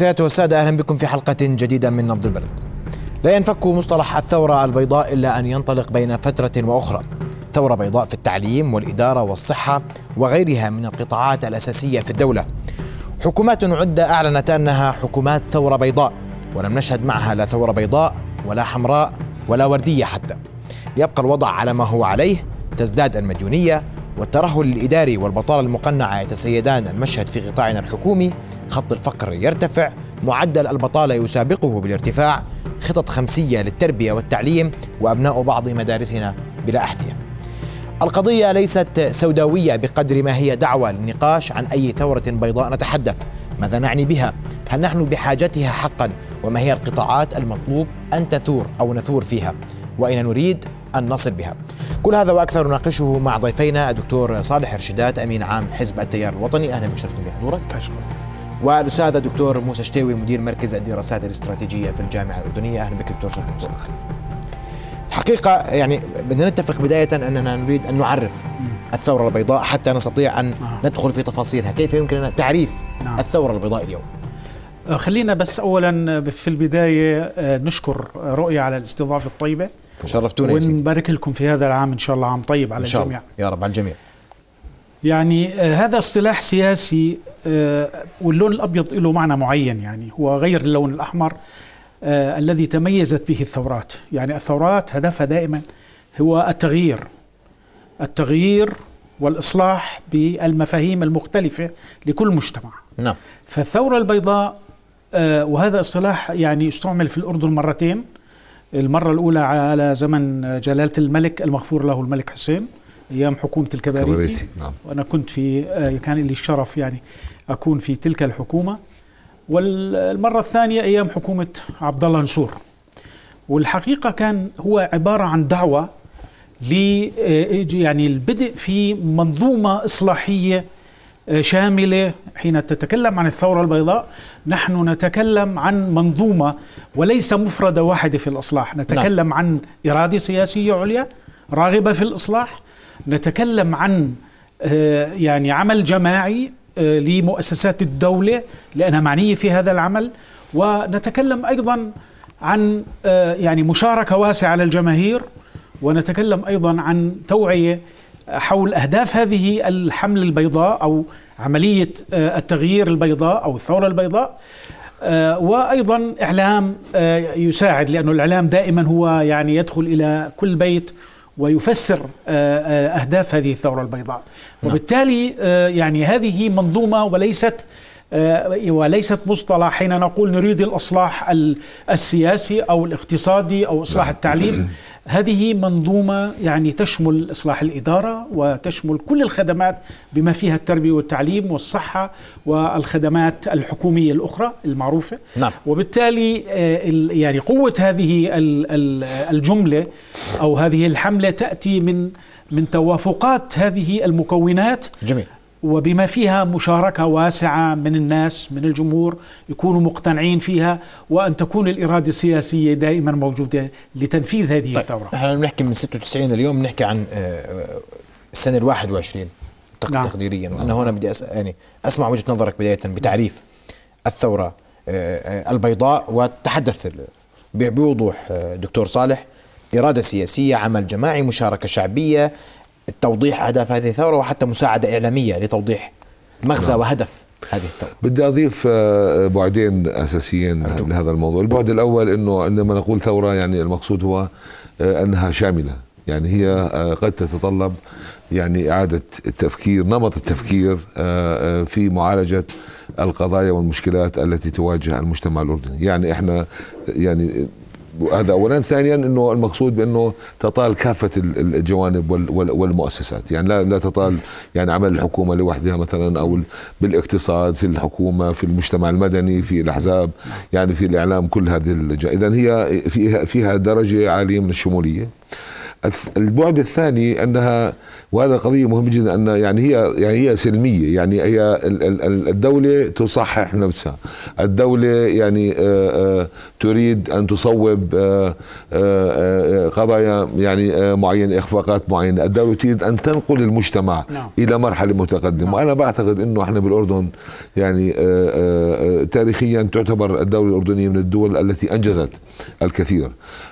سيادة والسادة أهلا بكم في حلقة جديدة من نبض البلد لا ينفك مصطلح الثورة البيضاء إلا أن ينطلق بين فترة وأخرى ثورة بيضاء في التعليم والإدارة والصحة وغيرها من القطاعات الأساسية في الدولة حكومات عدة أعلنت أنها حكومات ثورة بيضاء ولم نشهد معها لا ثورة بيضاء ولا حمراء ولا وردية حتى يبقى الوضع على ما هو عليه تزداد المديونية والترهل الإداري والبطالة المقنعة يتسيدان المشهد في قطاعنا الحكومي خط الفقر يرتفع معدل البطالة يسابقه بالارتفاع خطط خمسية للتربية والتعليم وأبناء بعض مدارسنا بلا أحذية القضية ليست سوداوية بقدر ما هي دعوة للنقاش عن أي ثورة بيضاء نتحدث ماذا نعني بها؟ هل نحن بحاجتها حقا؟ وما هي القطاعات المطلوب أن تثور أو نثور فيها؟ وإن نريد أن نصل بها كل هذا وأكثر نناقشه مع ضيفينا الدكتور صالح رشدات أمين عام حزب التيار الوطني أهلا بك شرفتني بحضورك أشكرك والأستاذ الدكتور موسى شتاوي مدير مركز الدراسات الاستراتيجية في الجامعة الأردنية أهلا بك دكتور شرفتني الحقيقة يعني بدنا نتفق بداية أننا نريد أن نعرف الثورة البيضاء حتى نستطيع أن نعم. ندخل في تفاصيلها كيف يمكننا تعريف نعم. الثورة البيضاء اليوم آه، خلينا بس اولا آه، في البدايه آه، نشكر رؤيا على الاستضافه الطيبه شرفتونا ونبارك لكم في هذا العام ان شاء الله عام طيب على إن شاء الجميع الله. يا رب على الجميع يعني هذا اصطلاح سياسي واللون الابيض له معنى معين يعني هو غير اللون الاحمر الذي تميزت به الثورات يعني الثورات هدفها دائما هو التغيير التغيير والاصلاح بالمفاهيم المختلفه لكل مجتمع نعم فالثوره البيضاء آه، وهذا اصطلاح يعني استعمل في الأردن مرتين المرة الأولى على زمن جلالة الملك المغفور له الملك حسين أيام حكومة الكباريتي نعم. وأنا كنت في آه، كان لي الشرف يعني أكون في تلك الحكومة والمرة الثانية أيام حكومة عبد الله نسور والحقيقة كان هو عبارة عن دعوة ل آه، يعني البدء في منظومة إصلاحية شامله حين تتكلم عن الثوره البيضاء نحن نتكلم عن منظومه وليس مفرده واحده في الاصلاح نعم. نتكلم لا. عن اراده سياسيه عليا راغبه في الاصلاح نتكلم عن آه، يعني عمل جماعي آه، لمؤسسات الدوله لانها معنيه في هذا العمل ونتكلم ايضا عن آه، يعني مشاركه واسعه للجماهير ونتكلم ايضا عن توعيه حول أهداف هذه الحملة البيضاء أو عملية آه، التغيير البيضاء أو الثورة البيضاء آه، وأيضا إعلام آه، يساعد لأن الإعلام دائما هو يعني يدخل إلى كل بيت ويفسر أهداف هذه الثورة البيضاء نعم. وبالتالي يعني هذه منظومة وليست وليست مصطلح حين نقول نريد الإصلاح السياسي أو الاقتصادي أو إصلاح نعم. التعليم هذه منظومة يعني تشمل إصلاح الإدارة وتشمل كل الخدمات بما فيها التربية والتعليم والصحة والخدمات الحكومية الأخرى المعروفة نعم. وبالتالي آه، يعني قوة هذه الجملة أو هذه الحملة تأتي من من توافقات هذه المكونات جميل وبما فيها مشاركة واسعة من الناس من الجمهور يكونوا مقتنعين فيها وأن تكون الإرادة السياسية دائما موجودة لتنفيذ هذه طيب الثورة احنا بنحكي من 96 اليوم بنحكي عن آه، آه، السنة ال 21 نعم. تقديريا وأنا هنا بدي أسأل يعني أسمع وجهة نظرك بداية بتعريف الثورة آه، البيضاء وتحدث بوضوح دكتور صالح إرادة سياسية عمل جماعي مشاركة شعبية توضيح اهداف هذه الثوره وحتى مساعده اعلاميه لتوضيح مغزى نعم. وهدف هذه الثوره بدي اضيف آه، بعدين اساسيين أرجو. لهذا الموضوع، البعد الاول انه عندما نقول ثوره يعني المقصود هو آه، انها شامله، يعني هي آه، قد تتطلب يعني اعاده التفكير، نمط التفكير في معالجه القضايا والمشكلات التي تواجه المجتمع الاردني، يعني احنا يعني هذا اولا ثانيا انه المقصود بانه تطال كافه الجوانب والمؤسسات يعني لا لا تطال يعني عمل الحكومه لوحدها مثلا او بالاقتصاد في الحكومه في المجتمع المدني في الاحزاب يعني في الاعلام كل هذه اذا هي فيها فيها درجه عاليه من الشموليه البعد الثاني انها وهذا قضيه مهمه جدا ان يعني هي يعني هي سلميه يعني هي الدوله تصحح نفسها الدوله يعني آه، آه، تريد ان تصوب آه، قضايا يعني معينه اخفاقات معينه الدوله تريد ان تنقل المجتمع نعم. الى مرحله متقدمه وانا نعم. بعتقد انه احنا بالاردن يعني تاريخيا تعتبر الدوله الاردنيه من الدول التي انجزت الكثير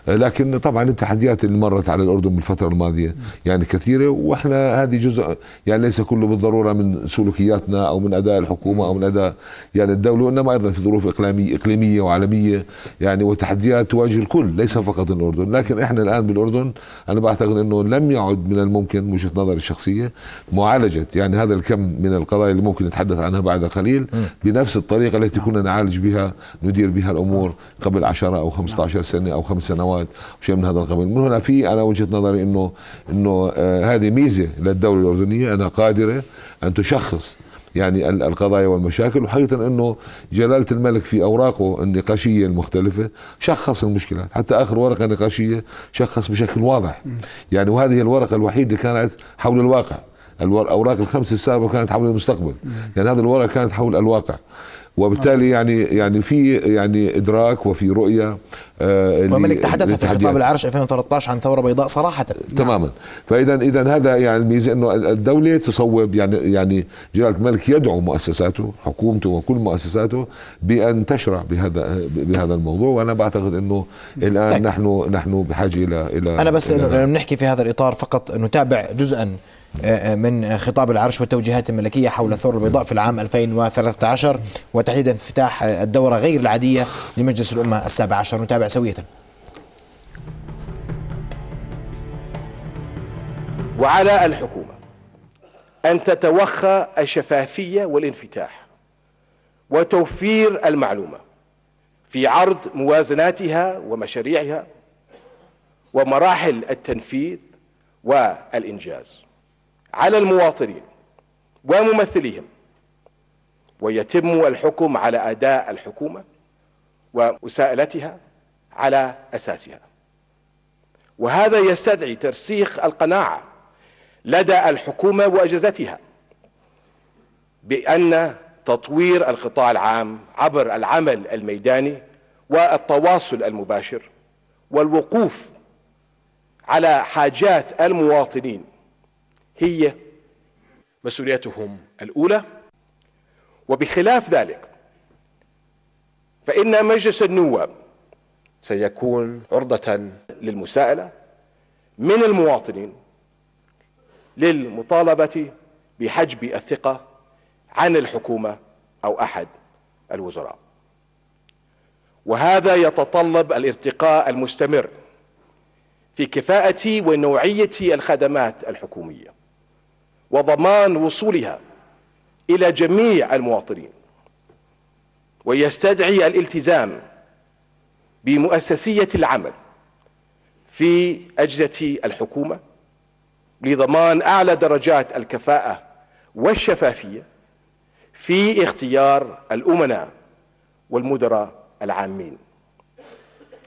لكن طبعا التحديات اللي مرت على الاردن الاردن بالفتره الماضيه يعني كثيره واحنا هذه جزء يعني ليس كله بالضروره من سلوكياتنا او من اداء الحكومه او من اداء يعني الدوله وانما ايضا في ظروف اقليميه اقليميه وعالميه يعني وتحديات تواجه الكل ليس فقط الاردن لكن احنا الان بالاردن انا بعتقد انه لم يعد من الممكن من وجهه نظري الشخصيه معالجه يعني هذا الكم من القضايا اللي ممكن نتحدث عنها بعد قليل بنفس الطريقه التي كنا نعالج بها ندير بها الامور قبل 10 او 15 سنه او خمس سنوات شيء من هذا القبيل من هنا في انا وجهه وجهه نظري انه انه آه، هذه ميزه للدوله الاردنيه انها قادره ان تشخص يعني القضايا والمشاكل وحقيقة أنه جلالة الملك في أوراقه النقاشية المختلفة شخص المشكلات حتى آخر ورقة نقاشية شخص بشكل واضح يعني وهذه الورقة الوحيدة كانت حول الواقع الأوراق الخمسة السابقة كانت حول المستقبل يعني هذه الورقة كانت حول الواقع وبالتالي آه. يعني يعني في يعني ادراك وفي رؤيه آه وملك تحدث في خطاب العرش 2013 عن ثوره بيضاء صراحه نعم. تماما فاذا اذا هذا يعني الميزه انه الدوله تصوب يعني يعني جلاله الملك يدعو مؤسساته حكومته وكل مؤسساته بان تشرع بهذا بهذا الموضوع وانا بعتقد انه الان طيب. نحن نحن بحاجه الى الى انا بس إلى بنحكي في هذا الاطار فقط نتابع جزءا آه، آه، من خطاب العرش والتوجيهات الملكية حول الثورة البيضاء في العام 2013 وتحديدا افتتاح الدورة غير العادية لمجلس الأمة السابع عشر نتابع سوية وعلى الحكومة أن تتوخى الشفافية والانفتاح وتوفير المعلومة في عرض موازناتها ومشاريعها ومراحل التنفيذ والإنجاز على المواطنين وممثليهم ويتم الحكم على أداء الحكومة ومساءلتها على أساسها وهذا يستدعي ترسيخ القناعة لدى الحكومة وأجهزتها بأن تطوير القطاع العام عبر العمل الميداني والتواصل المباشر والوقوف على حاجات المواطنين هي مسؤوليتهم الأولى وبخلاف ذلك فإن مجلس النواب سيكون عرضة للمساءلة من المواطنين للمطالبة بحجب الثقة عن الحكومة أو أحد الوزراء وهذا يتطلب الارتقاء المستمر في كفاءة ونوعية الخدمات الحكومية وضمان وصولها إلى جميع المواطنين ويستدعي الالتزام بمؤسسية العمل في أجهزة الحكومة لضمان أعلى درجات الكفاءة والشفافية في اختيار الأمناء والمدراء العامين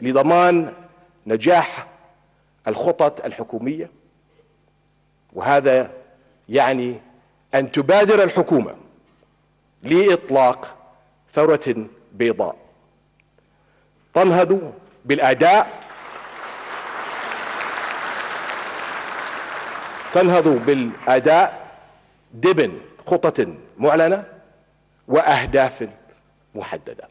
لضمان نجاح الخطط الحكومية وهذا يعني أن تبادر الحكومة لإطلاق ثورة بيضاء تنهض بالأداء تنهض بالأداء دبن خطط معلنة وأهداف محددة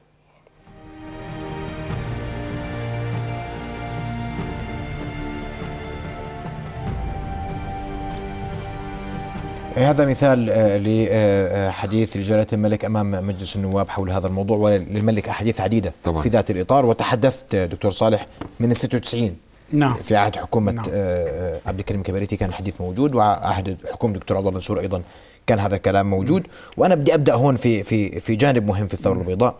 إيه، هذا مثال آه، لحديث لجلالة الملك أمام مجلس النواب حول هذا الموضوع وللملك أحاديث عديدة طبعا. في ذات الإطار وتحدثت دكتور صالح من 96 نعم في عهد حكومة نعم. آه، عبد الكريم كبريتي كان الحديث موجود وعهد حكومة دكتور عبد الله منصور أيضا كان هذا الكلام موجود وأنا بدي أبدأ هون في في في جانب مهم في الثورة البيضاء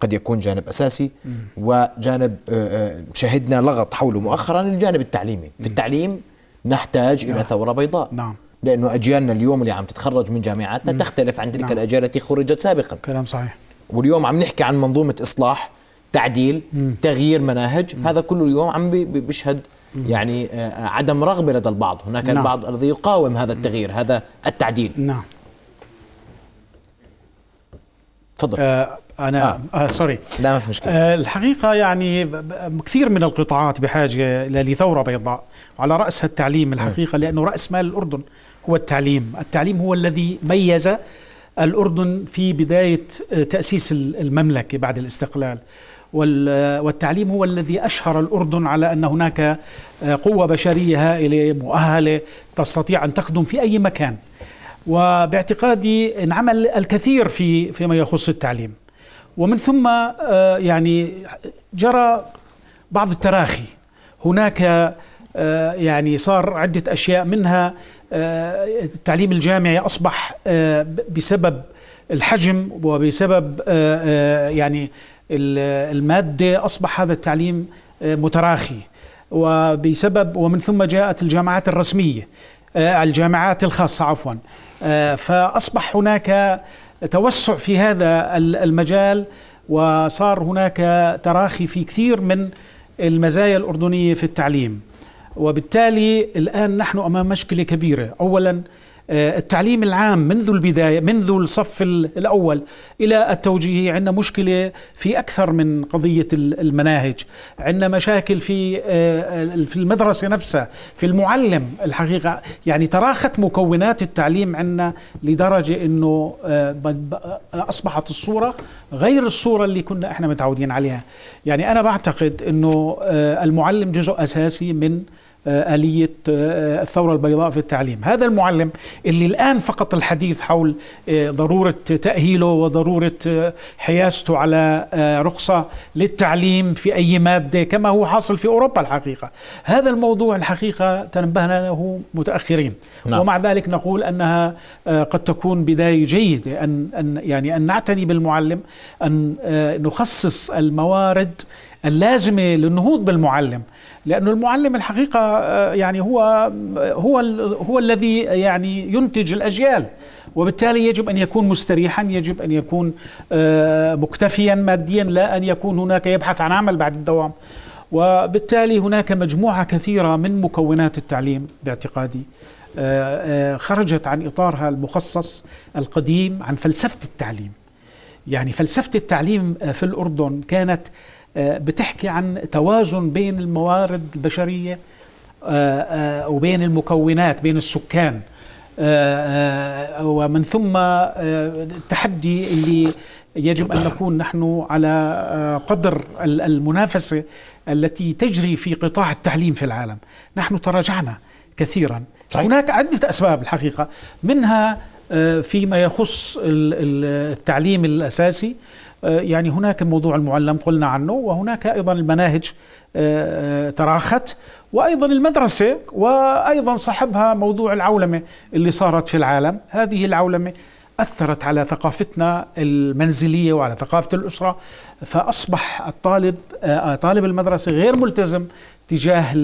قد يكون جانب أساسي وجانب آه، شهدنا لغط حوله مؤخرا الجانب التعليمي في التعليم نحتاج نعم. إلى ثورة بيضاء نعم لانه اجيالنا اليوم اللي عم تتخرج من جامعاتنا مم. تختلف عن تلك نعم. الاجيال التي خرجت سابقا كلام صحيح واليوم عم نحكي عن منظومه اصلاح تعديل مم. تغيير مناهج مم. هذا كله اليوم عم بيشهد يعني آه، عدم رغبه لدى البعض هناك نعم. البعض الذي يقاوم هذا التغيير هذا التعديل نعم تفضل آه انا آه. آه سوري لا ما في مشكله آه الحقيقه يعني كثير من القطاعات بحاجه لثوره بيضاء وعلى راسها التعليم الحقيقه لانه راس مال الاردن هو التعليم التعليم هو الذي ميز الاردن في بدايه آه، تاسيس المملكه بعد الاستقلال آه، والتعليم هو الذي أشهر الأردن على أن هناك آه، قوة بشرية هائلة مؤهلة تستطيع أن تخدم في أي مكان وباعتقادي انعمل الكثير في فيما يخص التعليم ومن ثم آه، يعني جرى بعض التراخي هناك آه، يعني صار عدة أشياء منها آه، التعليم الجامعي أصبح بسبب الحجم وبسبب يعني المادة أصبح هذا التعليم متراخي وبسبب ومن ثم جاءت الجامعات الرسمية الجامعات الخاصة عفوا فأصبح هناك توسع في هذا المجال وصار هناك تراخي في كثير من المزايا الأردنية في التعليم وبالتالي الآن نحن أمام مشكلة كبيرة أولا آه، التعليم العام منذ البداية منذ الصف الأول إلى التوجيهي عندنا مشكلة في أكثر من قضية المناهج عندنا مشاكل في آه، في المدرسة نفسها في المعلم الحقيقة يعني تراخت مكونات التعليم عندنا لدرجة أنه آه، أصبحت الصورة غير الصورة اللي كنا احنا متعودين عليها يعني أنا بعتقد أنه المعلم جزء أساسي من آه، آلية آه، آه، الثورة البيضاء في التعليم هذا المعلم اللي الآن فقط الحديث حول ضرورة تأهيله وضرورة حياسته على رخصة للتعليم في أي مادة كما هو حاصل في أوروبا الحقيقة هذا الموضوع الحقيقة تنبهنا له متأخرين نعم. ومع ذلك نقول أنها قد تكون بداية جيدة أن, أن يعني أن نعتني بالمعلم أن نخصص الموارد اللازمة للنهوض بالمعلم لانه المعلم الحقيقه آه، يعني هو هو هو الذي يعني ينتج الاجيال وبالتالي يجب ان يكون مستريحا يجب ان يكون آه، مكتفيا ماديا لا ان يكون هناك يبحث عن عمل بعد الدوام وبالتالي هناك مجموعه كثيره من مكونات التعليم باعتقادي آه، خرجت عن اطارها المخصص القديم عن فلسفه التعليم يعني فلسفه التعليم في الاردن كانت آه، بتحكي عن توازن بين الموارد البشريه آه، آه، وبين المكونات بين السكان ومن ثم التحدي اللي يجب ان نكون نحن على قدر المنافسه التي تجري في قطاع التعليم في العالم نحن تراجعنا كثيرا صحيح. هناك عده اسباب الحقيقه منها آه، فيما يخص التعليم الأساسي آه، يعني هناك موضوع المعلم قلنا عنه وهناك أيضا المناهج آه، تراخت وايضا المدرسه وايضا صاحبها موضوع العولمه اللي صارت في العالم هذه العولمه أثرت على ثقافتنا المنزلية وعلى ثقافة الأسرة فأصبح الطالب آه، طالب المدرسة غير ملتزم تجاه آه،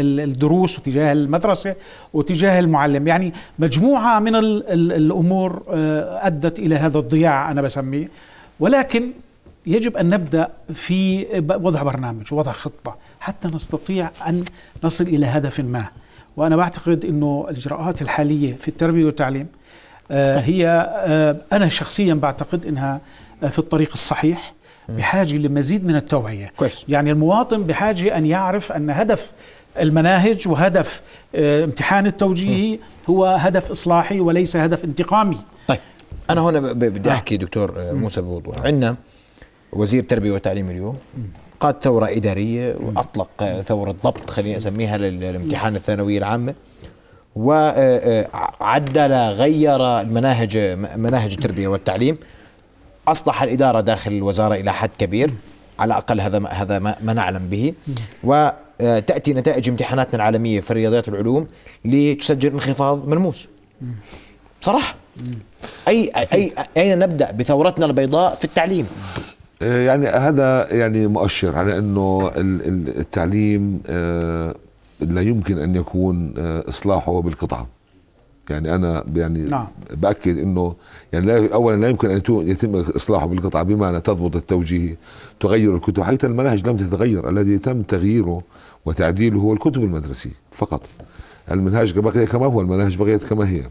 الدروس وتجاه المدرسة وتجاه المعلم يعني مجموعة من الأمور آه، أدت إلى هذا الضياع أنا بسميه ولكن يجب أن نبدأ في وضع برنامج ووضع خطة حتى نستطيع أن نصل إلى هدف ما وأنا بعتقد أنه الإجراءات الحالية في التربية والتعليم آه، هي آه، أنا شخصيا بعتقد أنها آه، في الطريق الصحيح بحاجة لمزيد من التوعية كويس. يعني المواطن بحاجة أن يعرف أن هدف المناهج وهدف امتحان التوجيهي هو هدف إصلاحي وليس هدف انتقامي طيب أنا هنا بدي نعم. أحكي دكتور موسى بوضوح عندنا وزير تربية وتعليم اليوم قاد ثورة إدارية وأطلق ثورة ضبط خليني أسميها للامتحان الثانوية العامة وعدل غير المناهج مناهج التربيه والتعليم اصلح الاداره داخل الوزاره الى حد كبير على الاقل هذا ما هذا ما نعلم به وتاتي آه، نتائج امتحاناتنا العالميه في رياضيات العلوم لتسجل انخفاض ملموس بصراحه اي اي اين نبدا بثورتنا البيضاء في التعليم آه، يعني هذا يعني مؤشر على انه التعليم آه، لا يمكن ان يكون آه، اصلاحه بالقطعه يعني انا يعني نعم. باكد انه يعني لا اولا لا يمكن ان يتم اصلاحه بالقطعه بمعنى تضبط التوجيه تغير الكتب حتى المناهج لم تتغير الذي تم تغييره وتعديله هو الكتب المدرسيه فقط المنهاج بقي كما هو المناهج بقيت كما هي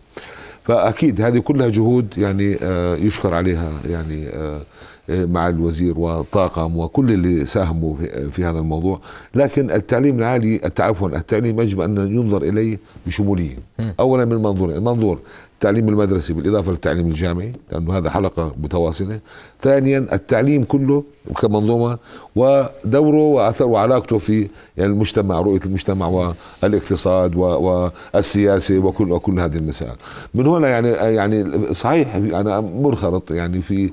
فاكيد هذه كلها جهود يعني آه، يشكر عليها يعني آه، مع الوزير وطاقم وكل اللي ساهموا في هذا الموضوع لكن التعليم العالي التعفن التعليم يجب ان ينظر اليه بشموليه اولا من منظورين المنظور التعليم المدرسي بالإضافة للتعليم الجامعي لأنه هذا حلقة متواصلة ثانيا التعليم كله كمنظومة ودوره وأثره وعلاقته في يعني المجتمع رؤية المجتمع والاقتصاد والسياسة وكل وكل هذه المسائل من هنا يعني يعني صحيح أنا منخرط يعني في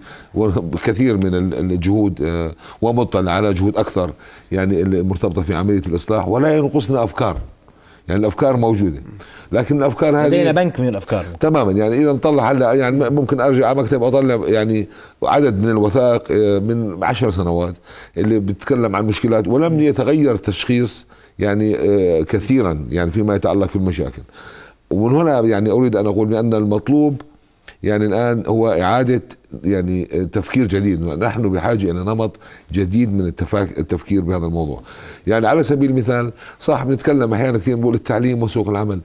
كثير من الجهود آه، ومطلع على جهود أكثر يعني المرتبطة في عملية الإصلاح ولا ينقصنا أفكار يعني الافكار موجوده لكن الافكار هذه لدينا بنك من الافكار تماما يعني اذا نطلع هلا يعني ممكن ارجع على مكتب اطلع يعني عدد من الوثائق آه، من عشر سنوات اللي بتتكلم عن مشكلات ولم يتغير التشخيص يعني آه، كثيرا يعني فيما يتعلق في المشاكل ومن هنا يعني اريد ان اقول بان المطلوب يعني الان هو اعاده يعني تفكير جديد نحن بحاجه الى نمط جديد من التفكير بهذا الموضوع يعني على سبيل المثال صح بنتكلم احيانا كثير بنقول التعليم وسوق العمل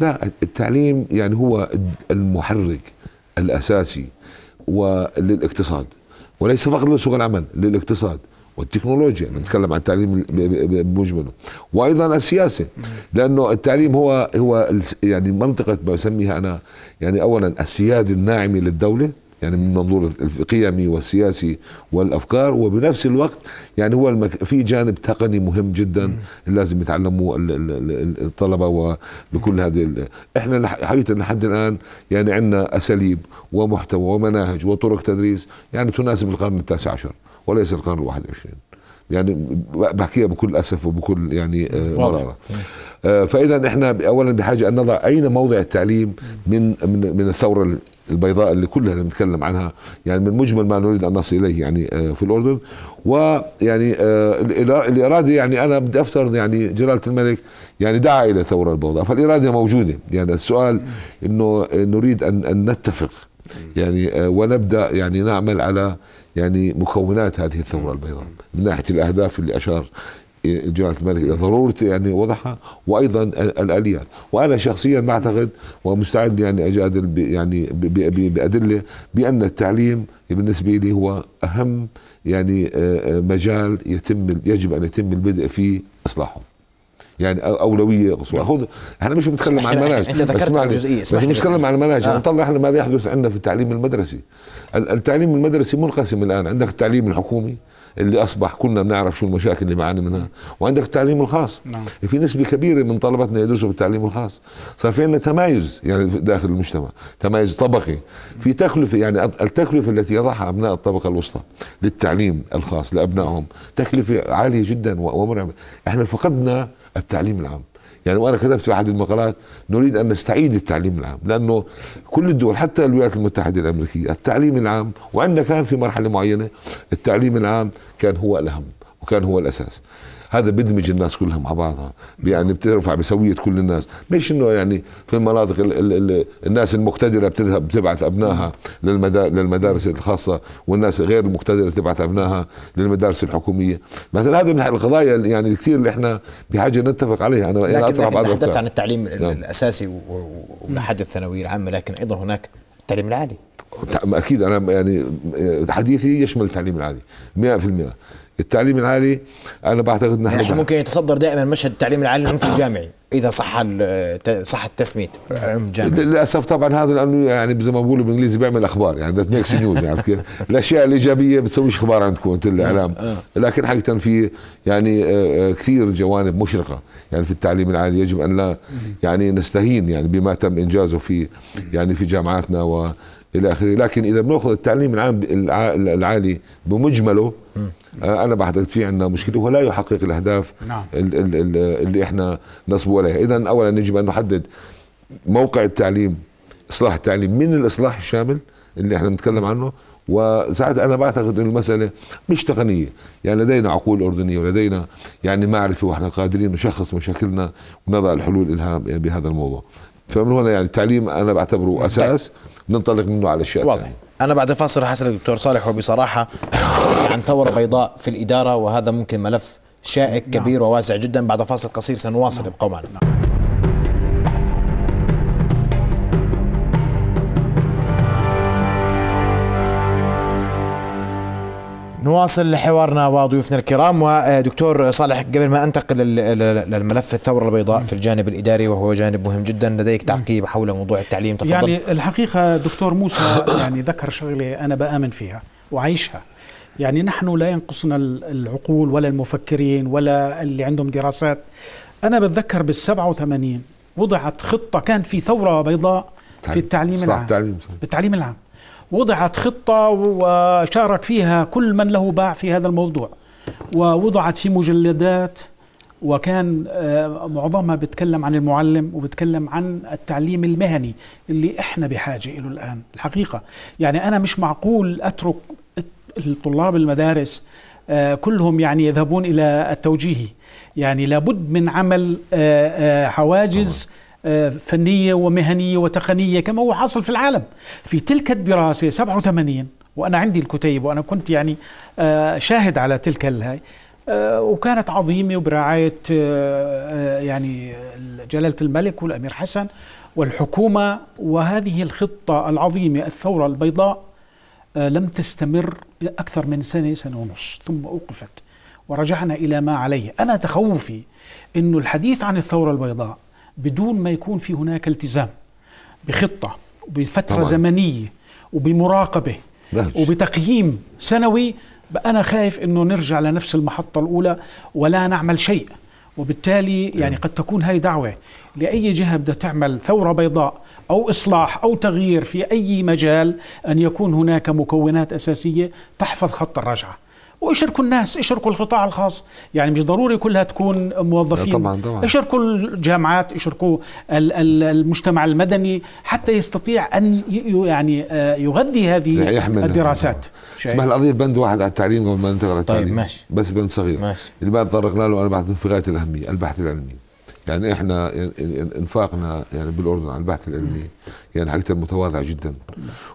لا التعليم يعني هو المحرك الاساسي وللاقتصاد وليس فقط لسوق العمل للاقتصاد والتكنولوجيا نتكلم عن التعليم بمجمله وايضا السياسه لانه التعليم هو هو يعني منطقه بسميها انا يعني اولا السياده الناعمه للدوله يعني من منظور القيمي والسياسي والافكار وبنفس الوقت يعني هو المك... في جانب تقني مهم جدا لازم يتعلموه الطلبه وبكل هذه ال... احنا حقيقه لحد الان يعني عندنا اساليب ومحتوى ومناهج وطرق تدريس يعني تناسب القرن التاسع عشر وليس القرن الواحد وعشرين يعني بحكيها بكل اسف وبكل يعني مراره آه، آه، فاذا احنا اولا بحاجه ان نضع اين موضع التعليم من من من الثوره البيضاء اللي كلها اللي بنتكلم عنها يعني من مجمل ما نريد ان نصل اليه يعني آه، في الاردن ويعني الاراده يعني انا بدي افترض يعني جلاله الملك يعني دعا الى الثوره البيضاء فالاراده موجوده يعني السؤال انه نريد ان ان نتفق يعني ونبدا يعني نعمل على يعني مكونات هذه الثوره البيضاء من ناحيه الاهداف اللي اشار جلاله الملك الى ضروره يعني وضعها وايضا الاليات وانا شخصيا ما اعتقد ومستعد يعني اجادل يعني بادله بان التعليم بالنسبه لي هو اهم يعني مجال يتم يجب ان يتم البدء في اصلاحه يعني اولويه قصوى احنا مش بنتكلم عن المناهج انت ذكرت الجزئيه بس مش بنتكلم عن المناهج آه. نطلع احنا ماذا يحدث عندنا في التعليم المدرسي التعليم المدرسي منقسم الان عندك التعليم الحكومي اللي اصبح كلنا بنعرف شو المشاكل اللي معانا منها وعندك التعليم الخاص نعم. في نسبه كبيره من طلبتنا يدرسوا بالتعليم الخاص صار في عندنا تمايز يعني داخل المجتمع تمايز طبقي في تكلفه يعني التكلفه التي يضعها ابناء الطبقه الوسطى للتعليم الخاص لابنائهم تكلفه عاليه جدا ومرعبه احنا فقدنا التعليم العام يعني وانا كتبت في احد المقالات نريد ان نستعيد التعليم العام لانه كل الدول حتى الولايات المتحده الامريكيه التعليم العام وعندنا كان في مرحله معينه التعليم العام كان هو الاهم وكان هو الاساس هذا بيدمج الناس كلها مع بعضها يعني بترفع بسويه كل الناس مش انه يعني في المناطق الـ الـ الـ الناس المقتدره بتذهب بتبعث ابنائها للمدارس الخاصه والناس غير المقتدره بتبعث ابنائها للمدارس الحكوميه مثلا هذا من القضايا يعني كثير اللي احنا بحاجه نتفق عليها انا لكن اطرح بعض تحدثت عن التعليم نعم. الاساسي ولحد الثانويه العامه لكن ايضا هناك التعليم العالي اكيد انا يعني حديثي يشمل التعليم العالي 100% التعليم العالي انا بعتقد نحن يعني ممكن يتصدر دائما مشهد التعليم العالي العنف الجامعي اذا صح صح التسميه العنف الجامعي للاسف طبعا هذا لانه يعني زي ما بقولوا بالانجليزي بيعمل اخبار يعني ذات ميكس نيوز عرفت كيف؟ الاشياء الايجابيه بتسويش اخبار عندكم انت الاعلام آه. لكن حقيقه في يعني آه، آه، كثير جوانب مشرقه يعني في التعليم العالي يجب ان لا يعني نستهين يعني بما تم انجازه في يعني في جامعاتنا والى اخره لكن اذا بناخذ التعليم العام العالي بمجمله آه، انا بعتقد في عندنا مشكله لا يحقق الاهداف نعم. اللي احنا نصبوا عليها اذا اولا يجب ان نحدد موقع التعليم اصلاح التعليم من الاصلاح الشامل اللي احنا بنتكلم عنه وساعات انا بعتقد ان المساله مش تقنيه يعني لدينا عقول اردنيه ولدينا يعني معرفه واحنا قادرين نشخص مشاكلنا ونضع الحلول لها بهذا الموضوع فمن هنا يعني التعليم انا بعتبره اساس طيب. ننطلق منه على الاشياء واضح انا بعد فاصل راح اسال الدكتور صالح وبصراحه عن ثوره بيضاء في الاداره وهذا ممكن ملف شائك نعم. كبير وواسع جدا بعد فاصل قصير سنواصل ابقوا معنا نواصل حوارنا وضيوفنا الكرام ودكتور صالح قبل ما انتقل للملف الثوره البيضاء في الجانب الاداري وهو جانب مهم جدا لديك تعقيب حول موضوع التعليم تفضل يعني الحقيقه دكتور موسى يعني ذكر شغله انا بامن فيها وعيشها يعني نحن لا ينقصنا العقول ولا المفكرين ولا اللي عندهم دراسات انا بتذكر بال 87 وضعت خطه كان في ثوره بيضاء في التعليم العام التعليم بالتعليم العام وضعت خطة وشارك فيها كل من له باع في هذا الموضوع ووضعت في مجلدات وكان آه، معظمها بتكلم عن المعلم وبتكلم عن التعليم المهني اللي احنا بحاجة له الآن الحقيقة يعني أنا مش معقول أترك الطلاب المدارس آه، كلهم يعني يذهبون إلى التوجيهي يعني لابد من عمل آه، حواجز طبعا. آه، فنية ومهنية وتقنية كما هو حاصل في العالم في تلك الدراسة 87 وأنا عندي الكتيب وأنا كنت يعني آه، شاهد على تلك الهاي آه، وكانت عظيمة وبرعاية يعني جلالة الملك والأمير حسن والحكومة وهذه الخطة العظيمة الثورة البيضاء لم تستمر أكثر من سنة سنة ونص ثم أوقفت ورجعنا إلى ما عليه أنا تخوفي أن الحديث عن الثورة البيضاء بدون ما يكون في هناك التزام بخطه وبفتره طبعا. زمنيه وبمراقبه بهج. وبتقييم سنوي انا خايف انه نرجع لنفس المحطه الاولى ولا نعمل شيء وبالتالي نعم. يعني قد تكون هاي دعوه لاي جهه بدها تعمل ثوره بيضاء او اصلاح او تغيير في اي مجال ان يكون هناك مكونات اساسيه تحفظ خط الرجعه واشركوا الناس اشركوا القطاع الخاص يعني مش ضروري كلها تكون موظفين طبعا طبعا اشركوا الجامعات اشركوا المجتمع المدني حتى يستطيع ان يعني آه، يغذي هذه يحمل الدراسات اسمح لي اضيف بند واحد على التعليم قبل ما ننتقل على التعليم طيب ماشي بس بند صغير ماشي اللي ما تطرقنا له انا بحث في غايه الاهميه البحث العلمي يعني احنا انفاقنا يعني بالاردن على البحث العلمي يعني حقيقه متواضع جدا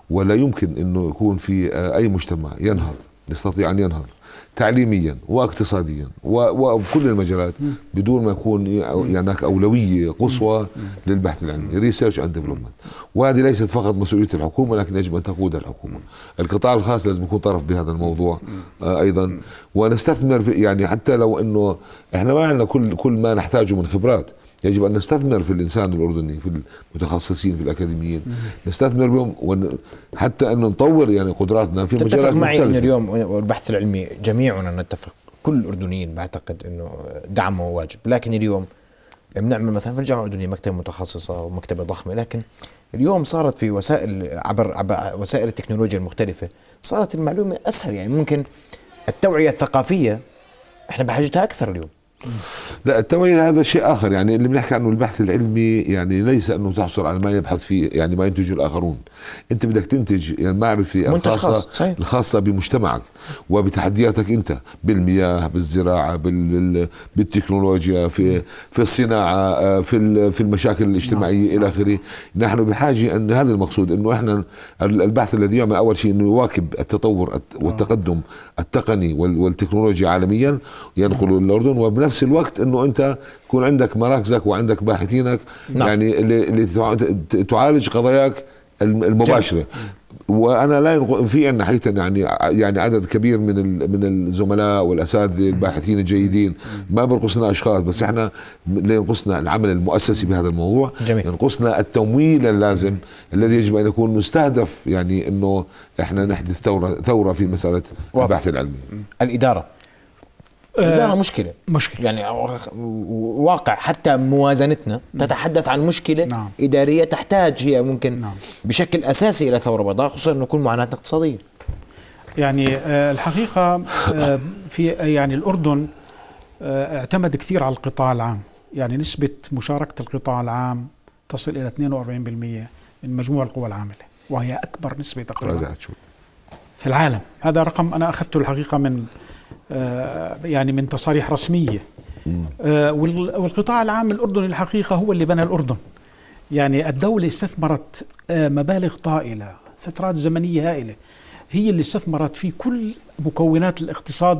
ولا يمكن انه يكون في آه، اي مجتمع ينهض يستطيع ان ينهض تعليميا واقتصاديا وكل المجالات بدون ما يكون يعني هناك اولويه قصوى للبحث العلمي ريسيرش اند ديفلوبمنت وهذه ليست فقط مسؤوليه الحكومه لكن يجب ان تقودها الحكومه القطاع الخاص لازم يكون طرف بهذا الموضوع آه، ايضا ونستثمر يعني حتى لو انه احنا ما عندنا كل كل ما نحتاجه من خبرات يجب ان نستثمر في الانسان الاردني في المتخصصين في الاكاديميين نستثمر بهم ون... حتى ان نطور يعني قدراتنا في مجالات تتفق معي ان اليوم والبحث العلمي جميعنا نتفق كل الاردنيين بعتقد انه دعمه واجب لكن اليوم بنعمل مثلا في الجامعه الاردنيه مكتبه متخصصه ومكتبه ضخمه لكن اليوم صارت في وسائل عبر, عبر وسائل التكنولوجيا المختلفه صارت المعلومه اسهل يعني ممكن التوعيه الثقافيه احنا بحاجتها اكثر اليوم لا التوعيه هذا شيء اخر يعني اللي بنحكي عنه البحث العلمي يعني ليس انه تحصل على ما يبحث فيه يعني ما ينتجه الاخرون انت بدك تنتج يعني المعرفه الخاصه الخاصه بمجتمعك وبتحدياتك انت بالمياه بالزراعه بال... بالتكنولوجيا في في الصناعه آه، في في المشاكل الاجتماعيه نعم. الى اخره نحن بحاجه ان هذا المقصود انه احنا البحث الذي يعمل اول شيء انه يواكب التطور آه. والتقدم التقني والتكنولوجيا عالميا ينقل الاردن وبنفس نفس الوقت انه انت يكون عندك مراكزك وعندك باحثينك نعم. يعني اللي تعالج قضاياك المباشره وانا لا في عندنا حقيقه يعني يعني عدد كبير من ال... من الزملاء والاساتذه الباحثين الجيدين ما بينقصنا اشخاص بس احنا ينقصنا العمل المؤسسي بهذا الموضوع جميل. ينقصنا التمويل اللازم الذي يجب ان يكون مستهدف يعني انه احنا نحدث ثوره ثوره في مساله البحث العلمي الاداره الإدارة آه، مشكلة مشكلة يعني واقع حتى موازنتنا نعم. تتحدث عن مشكلة نعم. إدارية تحتاج هي ممكن نعم. بشكل أساسي إلى ثورة بيضاء خصوصا أنه كل معاناتنا اقتصادية يعني آه، الحقيقة آه، في يعني الأردن اعتمد كثير على القطاع العام يعني نسبة مشاركة القطاع العام تصل إلى 42% من مجموع القوى العاملة وهي أكبر نسبة تقريبا في العالم هذا رقم أنا أخذته الحقيقة من آه، يعني من تصاريح رسمية آه، والقطاع العام الأردني الحقيقة هو اللي بنى الأردن يعني الدولة استثمرت آه، مبالغ طائلة فترات زمنية هائلة هي اللي استثمرت في كل مكونات الاقتصاد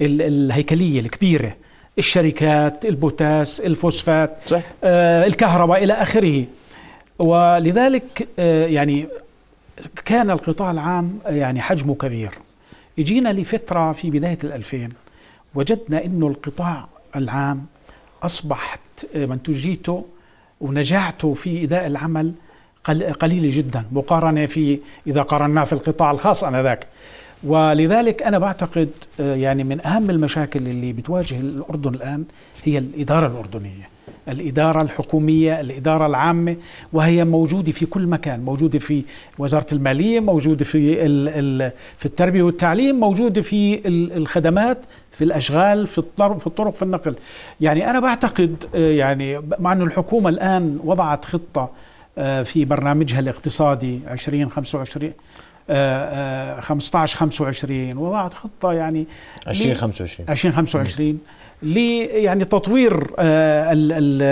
الهيكلية الكبيرة الشركات البوتاس الفوسفات صح. آه، الكهرباء إلى آخره ولذلك آه، يعني كان القطاع العام يعني حجمه كبير جينا لفترة في بداية الألفين وجدنا أنه القطاع العام أصبحت آه، منتوجيته ونجاعته في إداء العمل قليلة جدا مقارنة في إذا قارناه في القطاع الخاص أنذاك ولذلك أنا بعتقد آه، يعني من أهم المشاكل اللي بتواجه الأردن الآن هي الإدارة الأردنية الإدارة الحكومية الإدارة العامة وهي موجودة في كل مكان موجودة في وزارة المالية موجودة في, الـ الـ في التربية والتعليم موجودة في الخدمات في الأشغال في الطرق في الطرق في النقل يعني أنا بعتقد آه، يعني مع أن الحكومة الآن وضعت خطة آه، في برنامجها الاقتصادي 2025 15 25 وضعت خطه يعني 20 25 20 25 يعني تطوير آه،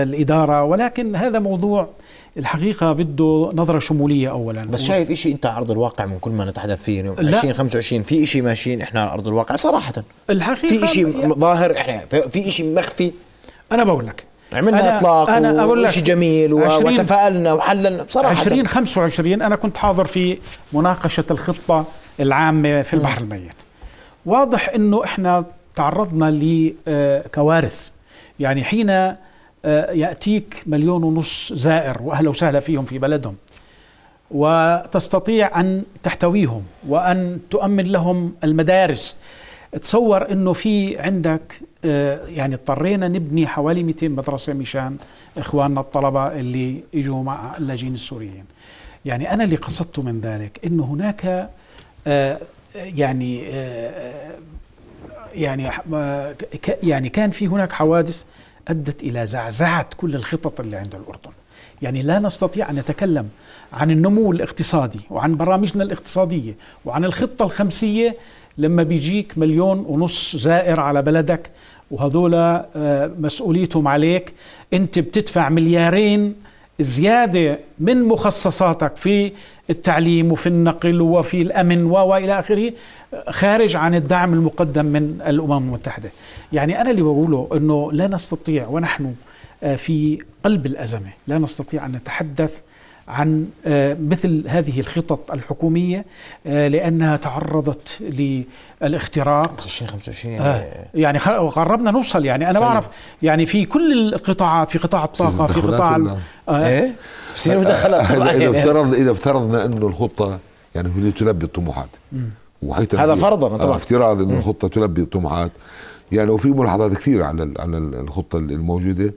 الإدارة ولكن هذا موضوع الحقيقة بده نظرة شمولية أولا بس شايف إشي أنت على أرض الواقع من كل ما نتحدث فيه اليوم 2025 في إشي ماشيين إحنا على أرض الواقع صراحة الحقيقة في إشي يعني ظاهر إحنا في إشي مخفي أنا بقول لك عملنا أنا اطلاق أنا أقول لك وشي جميل وتفائلنا وحللنا بصراحه 2025 انا كنت حاضر في مناقشه الخطه العامه في البحر الميت واضح انه احنا تعرضنا لكوارث آه، يعني حين آه، يأتيك مليون ونص زائر وأهلا وسهلا فيهم في بلدهم وتستطيع أن تحتويهم وأن تؤمن لهم المدارس تصور أنه في عندك آه، يعني اضطرينا نبني حوالي 200 مدرسة مشان إخواننا الطلبة اللي إجوا مع اللاجئين السوريين يعني أنا اللي قصدته من ذلك أنه هناك يعني يعني يعني كان في هناك حوادث ادت الى زعزعه كل الخطط اللي عند الاردن يعني لا نستطيع أن نتكلم عن النمو الاقتصادي وعن برامجنا الاقتصادية وعن الخطة الخمسية لما بيجيك مليون ونص زائر على بلدك وهذولا آه، مسؤوليتهم عليك انت بتدفع مليارين زياده من مخصصاتك في التعليم وفي النقل وفي الامن والى اخره خارج عن الدعم المقدم من الامم المتحده. يعني انا اللي بقوله انه لا نستطيع ونحن آه، في قلب الازمه لا نستطيع ان نتحدث عن آه، مثل هذه الخطط الحكومية آه، لأنها تعرضت للاختراق 25 25 آه، يعني, يعني قربنا نوصل يعني أنا طيب. بعرف يعني في كل القطاعات في قطاع الطاقة في قطاع ايه بصير مدخلات إذا افترضنا إيه. إذا افترضنا أنه الخطة يعني هي تلبي الطموحات هذا فرضا طبعا افتراض أن الخطة تلبي الطموحات يعني وفي ملاحظات كثيرة على على الخطة الموجودة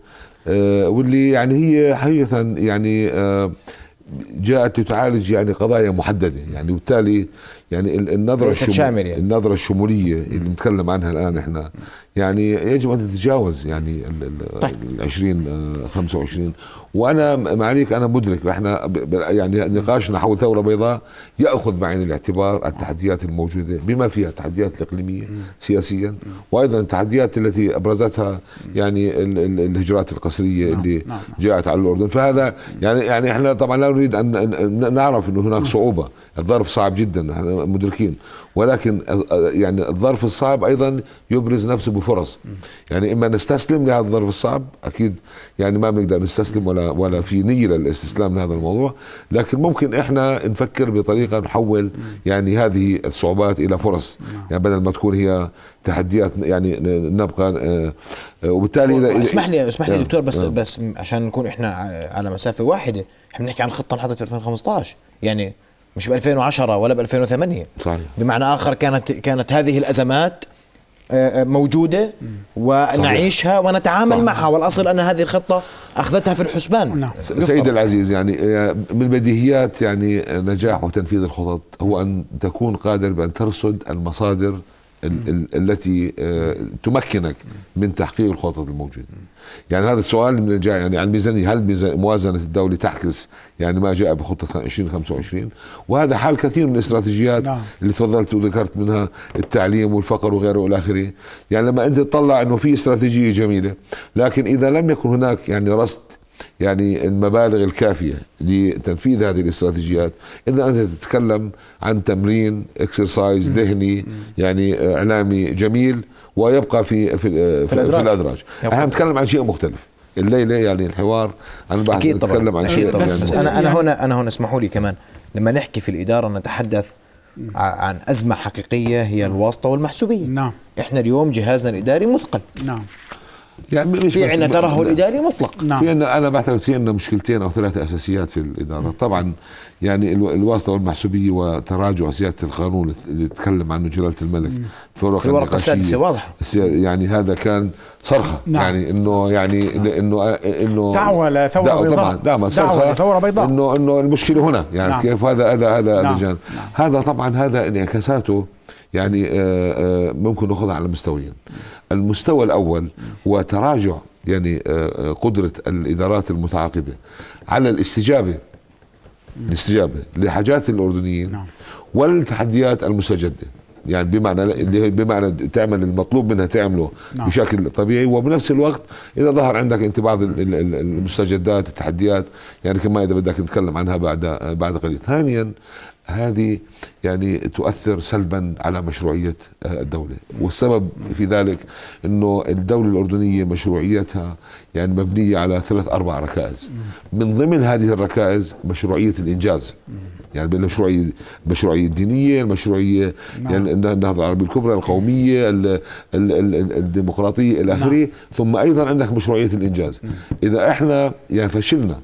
آه، واللي يعني هي حقيقه يعني آه، جاءت لتعالج يعني قضايا محدده يعني وبالتالي يعني النظره الشموليه يعني. النظره الشموليه اللي بنتكلم عنها الان احنا يعني يجب ان تتجاوز يعني ال طيب. 20 25 آه، وانا معليك انا مدرك احنا يعني نقاشنا حول ثوره بيضاء ياخذ بعين الاعتبار التحديات الموجوده بما فيها التحديات الاقليميه سياسيا وايضا التحديات التي ابرزتها يعني الهجرات القسريه نعم، اللي نعم، نعم. جاءت على الاردن فهذا يعني يعني احنا طبعا لا نريد ان نعرف انه هناك صعوبه الظرف صعب جدا مدركين ولكن يعني الظرف الصعب ايضا يبرز نفسه بفرص يعني اما نستسلم لهذا الظرف الصعب اكيد يعني ما بنقدر نستسلم ولا ولا في نيه للاستسلام لهذا الموضوع لكن ممكن احنا نفكر بطريقه نحول يعني هذه الصعوبات الى فرص نعم. يعني بدل ما تكون هي تحديات يعني نبقى آه، آه، وبالتالي اذا اسمح لي اسمح آه، لي دكتور بس بس عشان نكون احنا على مسافه واحده احنا بنحكي عن خطه انحطت في 2015 يعني مش ب 2010 ولا ب 2008 صحيح بمعنى اخر كانت كانت هذه الازمات آه، آه، موجودة ونعيشها ونتعامل صحيح. معها والأصل أن هذه الخطة أخذتها في الحسبان نعم. سيد العزيز يعني من آه، بديهيات يعني نجاح وتنفيذ الخطط هو أن تكون قادر بأن ترصد المصادر ال التي آه، تمكنك من تحقيق الخطط الموجوده. يعني هذا السؤال من يعني عن الميزانيه هل موازنه الدوله تعكس يعني ما جاء بخطه 2025 وهذا حال كثير من الاستراتيجيات نعم. اللي تفضلت وذكرت منها التعليم والفقر وغيره والى اخره، يعني لما انت تطلع انه في استراتيجيه جميله لكن اذا لم يكن هناك يعني رصد يعني المبالغ الكافيه لتنفيذ هذه الاستراتيجيات اذا انت تتكلم عن تمرين اكسرسايز ذهني يعني اعلامي جميل ويبقى في في, في, الأدراج. في الادراج احنا نتكلم عن شيء مختلف الليله يعني الحوار انا بحكي أكيد طبعًا. نتكلم عن شيء طبعًا. يعني بس يعني انا انا هنا انا هنا اسمحوا لي كمان لما نحكي في الاداره نتحدث عن ازمه حقيقيه هي الواسطه والمحسوبيه نعم احنا اليوم جهازنا الاداري مثقل نعم يعني مش في عندنا ترهل اداري مطلق نعم. في عندنا انا بعتقد في عندنا مشكلتين او ثلاثه اساسيات في الاداره طبعا يعني الواسطه والمحسوبيه وتراجع سياده القانون اللي تكلم عنه جلاله الملك في الورقه, في الورقة السادسه واضحه يعني هذا كان صرخه نعم. يعني انه يعني نعم. انه انه دعوه لثوره دعوة بيضاء طبعا دعوه صرخه لثوره بيضاء انه انه المشكله هنا يعني نعم. كيف هذا هذا هذا نعم. هذا جانب نعم. هذا طبعا هذا انعكاساته يعني آه، آه، ممكن ناخذها على مستويين المستوى الاول هو تراجع يعني آه، قدره الادارات المتعاقبه على الاستجابه الاستجابه لحاجات الاردنيين نعم. والتحديات المستجده يعني بمعنى اللي بمعنى تعمل المطلوب منها تعمله نعم. بشكل طبيعي وبنفس الوقت اذا ظهر عندك انت بعض المستجدات التحديات يعني كما اذا بدك نتكلم عنها بعد بعد قليل ثانيا هذه يعني تؤثر سلبا على مشروعية آه، الدولة والسبب في ذلك أنه الدولة الأردنية مشروعيتها يعني مبنية على ثلاث أربع ركائز من ضمن هذه الركائز مشروعية الإنجاز يعني المشروعية المشروعية الدينية المشروعية نعم. يعني النهضة العربية الكبرى القومية الـ الـ الـ الديمقراطية إلى آخره نعم. ثم أيضا عندك مشروعية الإنجاز إذا إحنا يعني فشلنا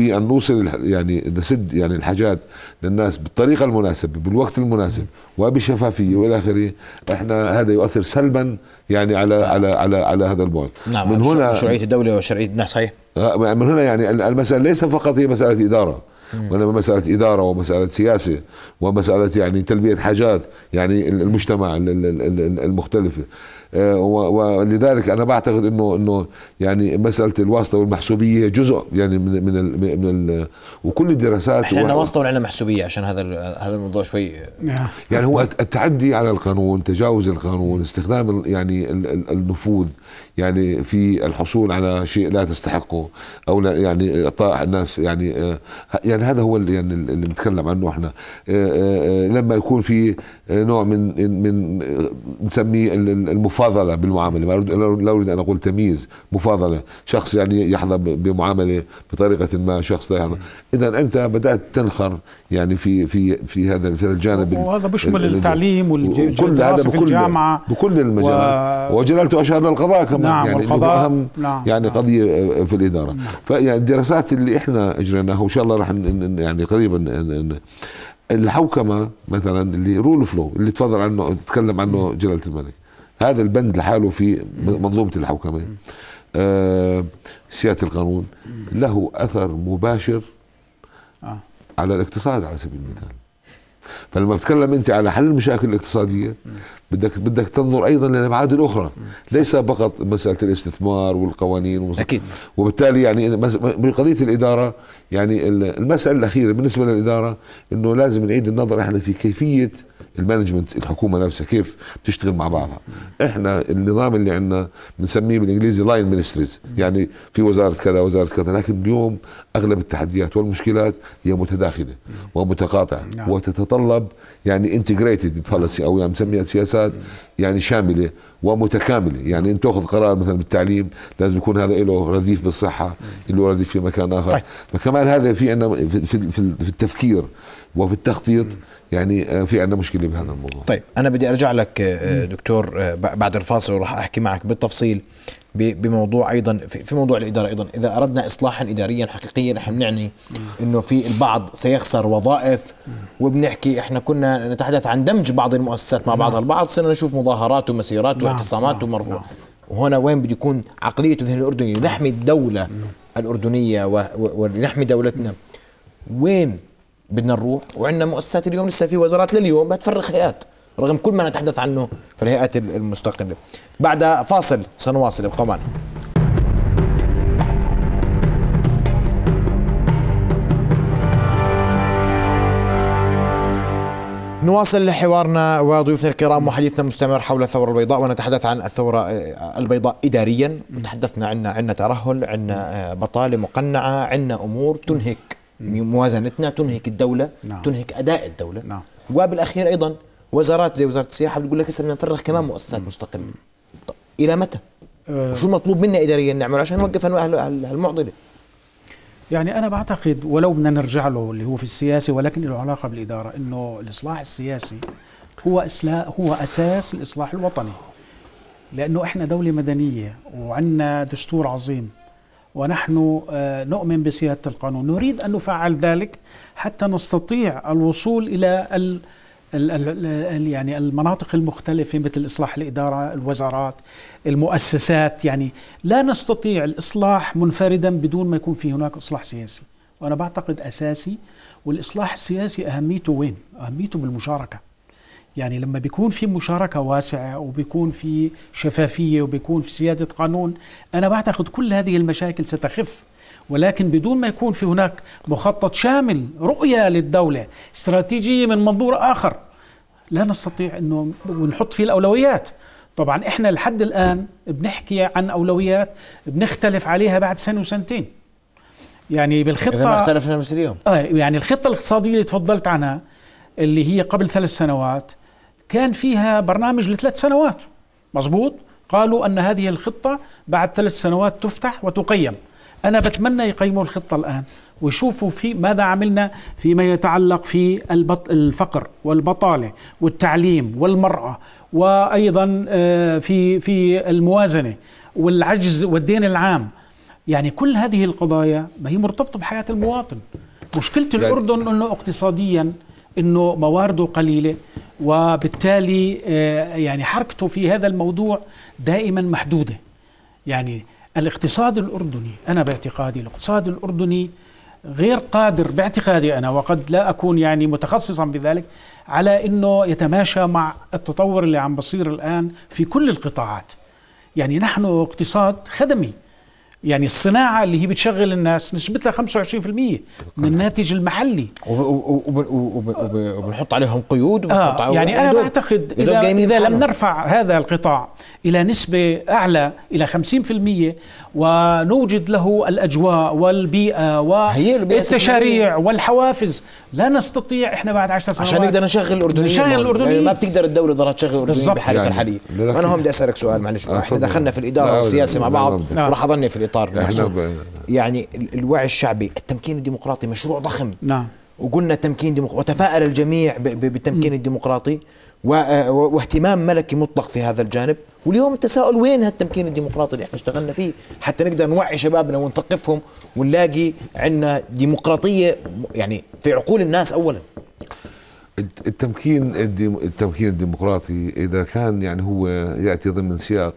في ان نوصل يعني نسد يعني الحاجات للناس بالطريقه المناسبه بالوقت المناسب وبشفافيه والى اخره احنا هذا يؤثر سلبا يعني على نعم. على على على هذا البعد نعم من هنا شرعيه الدوله وشرعيه نعم، الناس صحيح آه، من هنا يعني المساله ليس فقط هي مساله اداره وانما مساله اداره ومساله سياسه ومساله يعني تلبيه حاجات يعني المجتمع المختلفه آه، ولذلك انا بعتقد انه انه يعني مساله الواسطه والمحسوبيه جزء يعني من من الـ من الـ وكل الدراسات احنا عندنا واسطه وعندنا محسوبيه عشان هذا هذا الموضوع شوي نعم. يعني هو التعدي على القانون تجاوز القانون استخدام يعني النفوذ يعني في الحصول على شيء لا تستحقه او لا يعني اعطاء الناس يعني آه، يعني هذا هو يعني اللي يعني اللي بنتكلم عنه احنا آه، لما يكون في نوع من من نسميه المفاوضات مفاضله بالمعامله لا اريد ان اقول تمييز مفاضله شخص يعني يحظى بمعامله بطريقه ما شخص لا يحظى اذا انت بدات تنخر يعني في في في هذا في هذا الجانب وهذا بيشمل التعليم والكل هذا بكل الجامعه بكل المجالات و... وجلالته اشار للقضاء كمان نعم يعني والقضاء اهم نعم يعني قضيه آه، في الاداره نعم فيعني الدراسات اللي احنا اجريناها وان شاء الله راح يعني قريبا الحوكمه مثلا اللي رول فلو اللي تفضل عنه تتكلم عنه جلاله الملك هذا البند لحاله في منظومه الحوكمه آه سياده القانون له اثر مباشر آه. على الاقتصاد على سبيل المثال فلما بتكلم انت على حل المشاكل الاقتصاديه بدك بدك تنظر ايضا للابعاد الاخرى ليس فقط مساله الاستثمار والقوانين اكيد وبالتالي يعني بقضيه الاداره يعني المساله الاخيره بالنسبه للاداره انه لازم نعيد النظر احنا في كيفيه المانجمنت الحكومه نفسها كيف بتشتغل مع بعضها احنا النظام اللي عندنا بنسميه بالانجليزي لاين مينستريز يعني في وزاره كذا وزاره كذا لكن اليوم اغلب التحديات والمشكلات هي متداخله ومتقاطعه نعم. وتتطلب يعني انتجريتد بوليسي او يعني نسميها سياسات يعني شامله ومتكامله يعني ان تاخذ قرار مثلا بالتعليم لازم يكون هذا له رديف بالصحه له رديف في مكان اخر طيب. فكمان هذا في عندنا في, في, في التفكير وفي التخطيط يعني آه، في عندنا مشكله مشكله بهذا الموضوع طيب انا بدي ارجع لك آه، دكتور آه، بعد الفاصل وراح احكي معك بالتفصيل بموضوع ايضا في موضوع الاداره ايضا اذا اردنا اصلاحا اداريا حقيقيا نحن بنعني انه في البعض سيخسر وظائف وبنحكي احنا كنا نتحدث عن دمج بعض المؤسسات مع بعضها نعم. البعض صرنا نشوف مظاهرات ومسيرات نعم، واعتصامات نعم، ومرفوع وهنا وين بده يكون عقليه الذهن الاردني لنحمي الدوله الاردنيه ولنحمي دولتنا وين بدنا نروح وعندنا مؤسسات اليوم لسه في وزارات لليوم بتفرغ هيئات رغم كل ما نتحدث عنه في الهيئات المستقله بعد فاصل سنواصل ابقوا معنا نواصل حوارنا وضيوفنا الكرام وحديثنا مستمر حول الثورة البيضاء ونتحدث عن الثورة آه، البيضاء إداريا تحدثنا عنا عنا ترهل عنا آه، بطالة مقنعة عنا أمور تنهك يعني موازنتنا تنهك الدوله نعم. تنهك اداء الدوله نعم. وبالاخير ايضا وزارات زي وزاره السياحه بتقول لك لسه بدنا نفرغ كمان مؤسسات مستقله الى متى؟ أه وشو المطلوب منا اداريا نعمل عشان نوقف هالمعضله؟ يعني انا بعتقد ولو بدنا نرجع له اللي هو في السياسه ولكن له علاقه بالاداره انه الاصلاح السياسي هو هو اساس الاصلاح الوطني لانه احنا دوله مدنيه وعندنا دستور عظيم ونحن آه، نؤمن بسياده القانون نريد ان نفعل ذلك حتى نستطيع الوصول الى ال يعني المناطق المختلفة مثل إصلاح الإدارة الوزارات المؤسسات يعني لا نستطيع الإصلاح منفردا بدون ما يكون في هناك إصلاح سياسي وأنا بعتقد أساسي والإصلاح السياسي أهميته وين؟ أهميته بالمشاركة يعني لما بيكون في مشاركة واسعة وبيكون في شفافية وبيكون في سيادة قانون أنا بعتقد كل هذه المشاكل ستخف ولكن بدون ما يكون في هناك مخطط شامل رؤية للدولة استراتيجية من منظور آخر لا نستطيع أنه ونحط فيه الأولويات طبعا إحنا لحد الآن بنحكي عن أولويات بنختلف عليها بعد سنة وسنتين يعني بالخطة إذا ما اختلفنا مثل اليوم آه يعني الخطة الاقتصادية اللي تفضلت عنها اللي هي قبل ثلاث سنوات كان فيها برنامج لثلاث سنوات مظبوط قالوا أن هذه الخطة بعد ثلاث سنوات تفتح وتقيم أنا بتمنى يقيموا الخطة الآن ويشوفوا في ماذا عملنا فيما يتعلق في البط الفقر والبطالة والتعليم والمرأة وأيضا آه، في في الموازنة والعجز والدين العام يعني كل هذه القضايا ما هي مرتبطة بحياة المواطن مشكلة الأردن أنه اقتصاديا انه موارده قليله وبالتالي آه، يعني حركته في هذا الموضوع دائما محدوده يعني الاقتصاد الاردني انا باعتقادي الاقتصاد الاردني غير قادر باعتقادي انا وقد لا اكون يعني متخصصا بذلك على انه يتماشى مع التطور اللي عم بصير الان في كل القطاعات يعني نحن اقتصاد خدمي يعني الصناعه اللي هي بتشغل الناس نسبتها 25% من الناتج المحلي وبنحط عليهم قيود آه يعني انا أعتقد اذا, إذا لم نرفع هذا القطاع الى نسبه اعلى الى 50% ونوجد له الأجواء والبيئة والتشاريع والحوافز لا نستطيع إحنا بعد 10 سنوات عشان نقدر نشغل الأردنيين نشغل يعني الأردنيين ما بتقدر الدولة ضرها تشغل الأردنيين بحالتها يعني الحالية أنا هون بدي أسألك سؤال معلش إحنا دخلنا في الإدارة والسياسة مع بعض وراح نعم. أظني في الإطار نعم. نعم. يعني الوعي الشعبي التمكين الديمقراطي مشروع ضخم نعم وقلنا تمكين ديمقراطي وتفائل الجميع بالتمكين الديمقراطي آه، واهتمام ملكي مطلق في هذا الجانب واليوم التساؤل وين هالتمكين الديمقراطي اللي احنا اشتغلنا فيه حتى نقدر نوعي شبابنا ونثقفهم ونلاقي عندنا ديمقراطيه يعني في عقول الناس اولا التمكين التمكين الديمقراطي اذا كان يعني هو ياتي ضمن سياق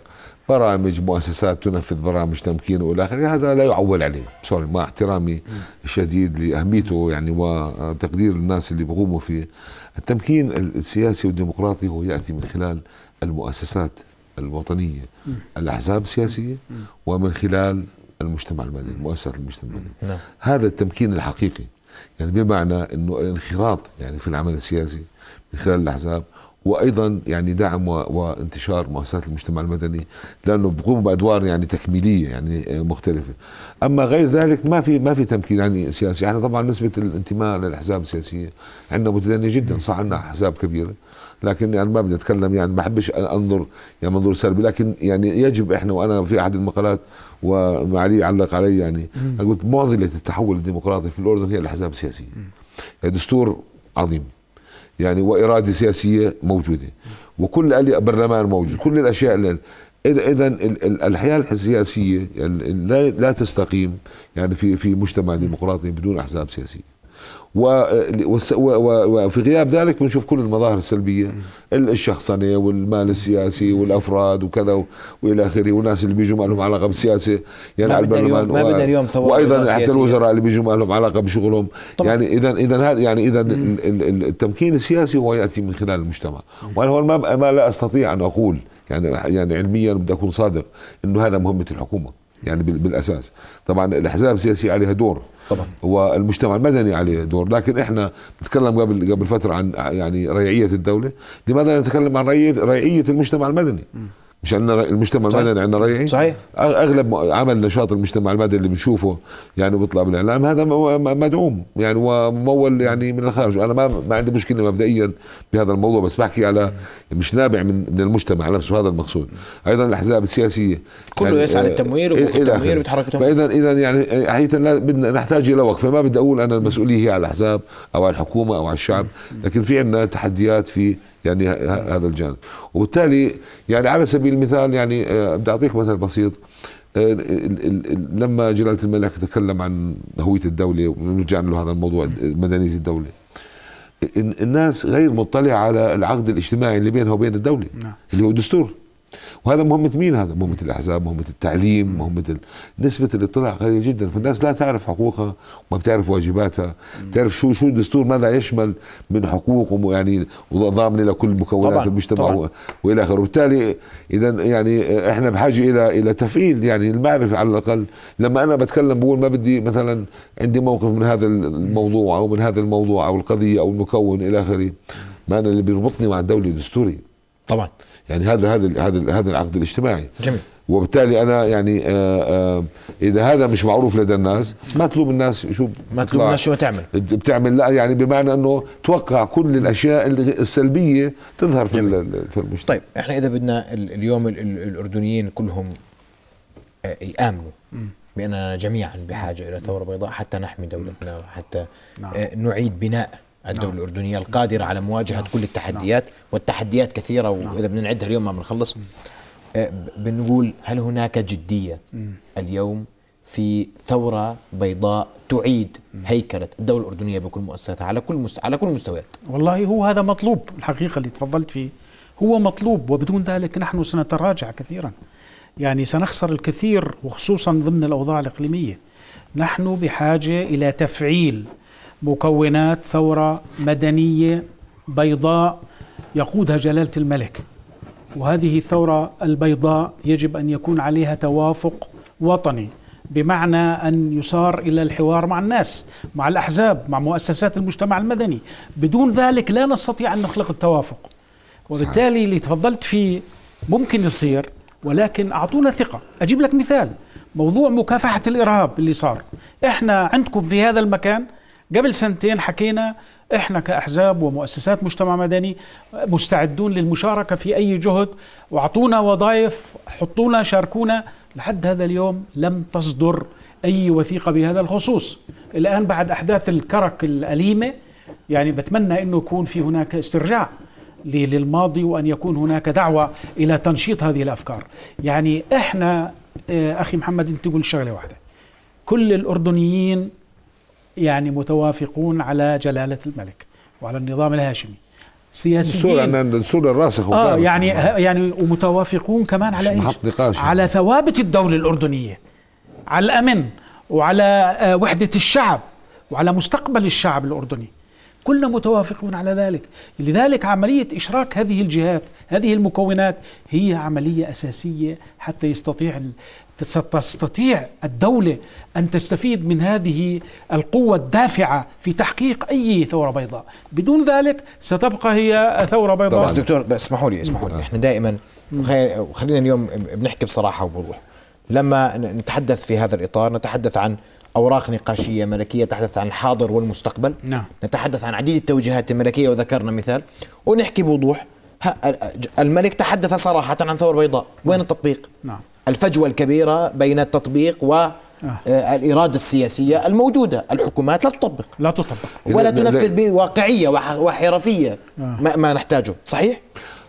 برامج مؤسسات تنفذ برامج تمكين والى اخره هذا لا يعول عليه سوري مع احترامي الشديد لاهميته يعني وتقدير الناس اللي بيقوموا فيه التمكين السياسي والديمقراطي هو ياتي من خلال المؤسسات الوطنيه الاحزاب السياسيه ومن خلال المجتمع المدني مؤسسات المجتمع المدني نعم. هذا التمكين الحقيقي يعني بمعنى انه الانخراط يعني في العمل السياسي من خلال الاحزاب وايضا يعني دعم وانتشار مؤسسات المجتمع المدني لانه بقوم بادوار يعني تكميليه يعني آه، مختلفه اما غير ذلك ما في ما في تمكين يعني سياسي احنا يعني طبعا نسبه الانتماء للاحزاب السياسيه عندنا متدنيه جدا صح عندنا احزاب كبيره لكن يعني ما بدي اتكلم يعني ما بحبش انظر يعني منظور سلبي لكن يعني يجب احنا وانا في احد المقالات ومعالي علق علي يعني قلت معضله التحول الديمقراطي في الاردن هي الاحزاب السياسيه دستور عظيم يعني واراده سياسيه موجوده وكل برلمان موجود كل الاشياء اللي اذا الحياه السياسيه يعني لا تستقيم يعني في في مجتمع ديمقراطي بدون احزاب سياسيه وفي غياب ذلك بنشوف كل المظاهر السلبيه الشخصنه والمال السياسي والافراد وكذا والى اخره والناس اللي بيجوا يعني ما لهم علاقه بالسياسه يعني على البرلمان ما بدنا اليوم وايضا حتى الوزراء اللي بيجوا ما لهم علاقه بشغلهم يعني اذا اذا هذا يعني اذا التمكين السياسي هو ياتي من خلال المجتمع وانا هون ما, ما لا استطيع ان اقول يعني يعني علميا بدي اكون صادق انه هذا مهمه الحكومه يعني بالاساس طبعا الاحزاب السياسيه عليها دور طبعا والمجتمع المدني عليه دور لكن احنا نتكلم قبل قبل فتره عن يعني ريعيه الدوله لماذا نتكلم عن ريعيه المجتمع المدني م. مش عندنا المجتمع صحيح. المدني عندنا ريعي إيه؟ صحيح اغلب عمل نشاط المجتمع المدني اللي بنشوفه يعني بيطلع بالاعلام هذا مدعوم يعني وممول يعني من الخارج انا ما ما عندي مشكله مبدئيا بهذا الموضوع بس بحكي على مش نابع من من المجتمع نفسه هذا المقصود ايضا الاحزاب السياسيه كله يعني يسعى للتمويل وبياخذ التمويل وبيتحرك فاذا اذا يعني حقيقه بدنا نحتاج الى وقفه ما بدي اقول انا المسؤوليه هي على الاحزاب او على الحكومه او على الشعب لكن في عندنا تحديات في يعني هذا الجانب وبالتالي يعني على سبيل المثال يعني آه، بدي اعطيك مثل بسيط آه، لما جلاله الملك تكلم عن هويه الدوله ونرجع له هذا الموضوع مدنيه الدوله الناس غير مطلعه على العقد الاجتماعي اللي بينها وبين الدوله نعم. اللي هو الدستور وهذا مهمة مين هذا؟ مهمة الأحزاب، مهمة التعليم، مهمة ال... نسبة الاطلاع قليلة جدا، فالناس لا تعرف حقوقها وما بتعرف واجباتها، بتعرف شو شو الدستور ماذا يشمل من حقوق يعني وضامنة لكل مكونات طبعًا المجتمع طبعًا وإلى آخره، وبالتالي إذا يعني آه، إحنا بحاجة إلى إلى تفعيل يعني المعرفة على الأقل، لما أنا بتكلم بقول ما بدي مثلا عندي موقف من هذا الموضوع أو من هذا الموضوع أو القضية أو المكون إلى آخره، ما أنا اللي بيربطني مع الدولة دستوري طبعًا يعني هذا هذا هذا هذا العقد الاجتماعي جميل وبالتالي انا يعني آآ آه، آآ آه، اذا هذا مش معروف لدى الناس ما تلوم الناس شو ما تلوم الناس شو تعمل بتعمل لا يعني بمعنى انه توقع كل الاشياء السلبيه تظهر في في المجتمع طيب احنا اذا بدنا اليوم الاردنيين كلهم آه، يامنوا باننا جميعا بحاجه الى ثوره بيضاء حتى نحمي دولتنا وحتى نعم. نعيد بناء الدولة نعم. الأردنية القادرة على مواجهة نعم. كل التحديات نعم. والتحديات كثيرة وإذا بدنا نعدها اليوم ما بنخلص أه، بنقول هل هناك جدية اليوم في ثورة بيضاء تعيد هيكلة الدولة الأردنية بكل مؤسساتها على كل مست... على كل المستويات والله هو هذا مطلوب الحقيقة اللي تفضلت فيه هو مطلوب وبدون ذلك نحن سنتراجع كثيرا يعني سنخسر الكثير وخصوصا ضمن الأوضاع الإقليمية نحن بحاجة إلى تفعيل مكونات ثورة مدنية بيضاء يقودها جلالة الملك وهذه الثورة البيضاء يجب أن يكون عليها توافق وطني بمعنى أن يصار إلى الحوار مع الناس مع الأحزاب مع مؤسسات المجتمع المدني بدون ذلك لا نستطيع أن نخلق التوافق وبالتالي اللي تفضلت فيه ممكن يصير ولكن أعطونا ثقة أجيب لك مثال موضوع مكافحة الإرهاب اللي صار إحنا عندكم في هذا المكان قبل سنتين حكينا احنا كاحزاب ومؤسسات مجتمع مدني مستعدون للمشاركه في اي جهد واعطونا وظائف حطونا شاركونا لحد هذا اليوم لم تصدر اي وثيقه بهذا الخصوص الان بعد احداث الكرك الاليمه يعني بتمنى انه يكون في هناك استرجاع للماضي وان يكون هناك دعوه الى تنشيط هذه الافكار يعني احنا آه، اخي محمد انت تقول شغله واحده كل الاردنيين يعني متوافقون على جلالة الملك وعلى النظام الهاشمي سياسيين الصورة الراسخ اه يعني يعني ومتوافقون كمان على إيش؟ على ثوابت الدولة الأردنية على الأمن وعلى آه، وحدة الشعب وعلى مستقبل الشعب الأردني كلنا متوافقون على ذلك لذلك عملية إشراك هذه الجهات هذه المكونات هي عملية أساسية حتى يستطيع ستستطيع الدولة أن تستفيد من هذه القوة الدافعة في تحقيق أي ثورة بيضاء بدون ذلك ستبقى هي ثورة بيضاء بس دكتور بس اسمحوا لي اسمحوا لي آه. احنا دائما خلينا اليوم بنحكي بصراحة وبوضوح لما نتحدث في هذا الإطار نتحدث عن أوراق نقاشية ملكية تحدث عن الحاضر والمستقبل نعم. نتحدث عن عديد التوجيهات الملكية وذكرنا مثال ونحكي بوضوح الملك تحدث صراحة عن ثورة بيضاء وين نعم. التطبيق نعم الفجوة الكبيرة بين التطبيق و آه. آه، الإرادة السياسية الموجودة الحكومات لا تطبق لا تطبق ولا تنفذ بواقعية وحرفية آه. ما, ما نحتاجه صحيح؟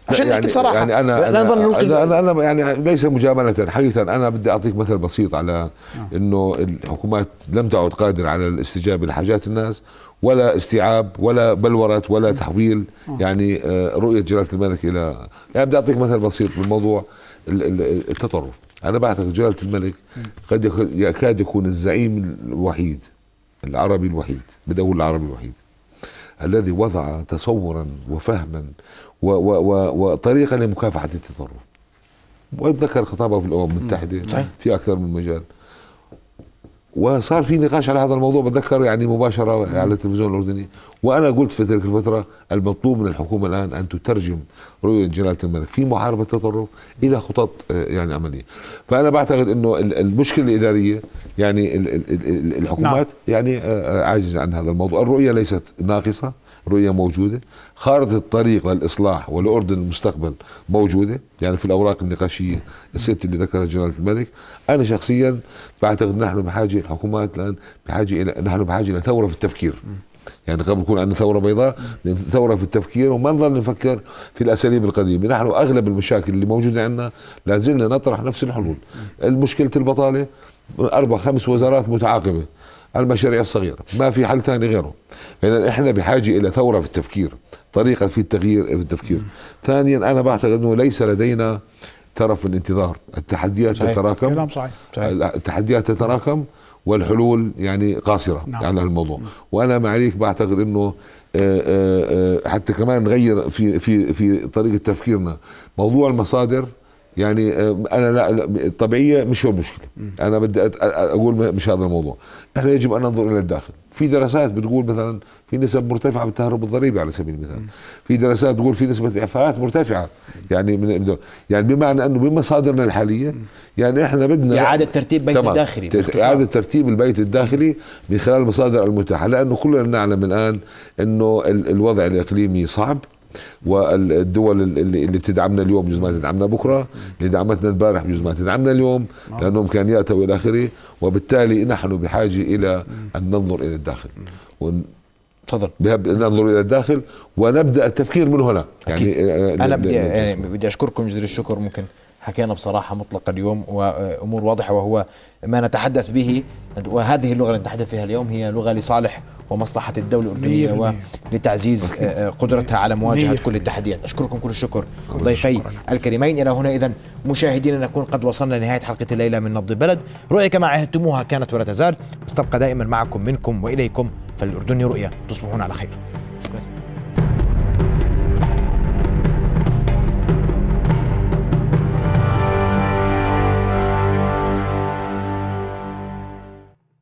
عشان يعني نحكي بصراحة يعني أنا أنا, أنا, أنا, أنا يعني ليس مجاملة حقيقة أنا بدي أعطيك مثل بسيط على أنه الحكومات لم تعد قادرة على الاستجابة لحاجات الناس ولا استيعاب ولا بلورة ولا تحويل يعني رؤية جلالة الملك إلى يعني بدي أعطيك مثل بسيط بالموضوع التطرف أنا بعتقد جلالة الملك قد يكاد يكون الزعيم الوحيد العربي الوحيد اقول العربي الوحيد الذي وضع تصورا وفهما وطريقة لمكافحة التطرف وذكر خطابه في الامم المتحده في اكثر من مجال وصار في نقاش على هذا الموضوع بتذكر يعني مباشره على التلفزيون الاردني وانا قلت في تلك الفتره المطلوب من الحكومه الان ان تترجم رؤيه جلاله الملك في محاربه التطرف الى خطط آه، يعني عمليه فانا بعتقد انه المشكله الاداريه يعني الحكومات نعم. يعني آه، آه، عاجزه عن هذا الموضوع الرؤيه ليست ناقصه رؤية موجودة خارطة الطريق للإصلاح والأردن المستقبل موجودة يعني في الأوراق النقاشية الست اللي ذكرها جلالة الملك أنا شخصيا بعتقد نحن بحاجة الحكومات الآن بحاجة إلى نحن بحاجة إلى ثورة في التفكير يعني قبل يكون عندنا ثوره بيضاء ثوره في التفكير وما نظل نفكر في الاساليب القديمه، نحن اغلب المشاكل اللي موجوده عندنا لا زلنا نطرح نفس الحلول. مشكله البطاله اربع خمس وزارات متعاقبه، المشاريع الصغيرة ما في حل ثاني غيره إذا إحنا بحاجة إلى ثورة في التفكير طريقة في التغيير في التفكير ثانيا أنا بعتقد أنه ليس لدينا ترف الانتظار التحديات صحيح. تتراكم كلام صحيح. صحيح. التحديات تتراكم والحلول يعني قاصرة نعم. على الموضوع نعم. وأنا معليك بعتقد أنه آه، آه، آه، حتى كمان نغير في في في طريقة تفكيرنا موضوع المصادر يعني آه، انا لا الطبيعيه مش هو المشكله انا بدي اقول مش هذا الموضوع احنا يجب ان ننظر الى الداخل في دراسات بتقول مثلا في نسب مرتفعه بالتهرب الضريبي على سبيل المثال في دراسات بتقول في نسبه اعفاءات مرتفعه يعني من يعني بمعنى انه بمصادرنا الحاليه يعني احنا بدنا اعاده ترتيب بيت الداخلي اعاده ترتيب البيت الداخلي من خلال المصادر المتاحه لانه كلنا نعلم الان انه الوضع الاقليمي صعب والدول اللي, اللي بتدعمنا اليوم بجوز ما تدعمنا بكره اللي دعمتنا امبارح بجوز ما تدعمنا اليوم نعم. لانه امكانياتها والى اخره وبالتالي نحن بحاجه الى ان ننظر الى الداخل تفضل ننظر الى الداخل ونبدا التفكير من هنا يعني، أكيد. يعني انا بدي يعني بدي اشكركم جزيل الشكر ممكن حكينا بصراحة مطلقة اليوم وأمور واضحة وهو ما نتحدث به وهذه اللغة اللي نتحدث فيها اليوم هي لغة لصالح ومصلحة الدولة الأردنية ولتعزيز آه، قدرتها على مواجهة كل التحديات أشكركم كل الشكر ضيفي الكريمين إلى هنا إذا مشاهدينا نكون قد وصلنا لنهاية حلقة الليلة من نبض البلد رؤية كما عهدتموها كانت ولا تزال استبقى دائما معكم منكم وإليكم فالأردن رؤية تصبحون على خير شكرا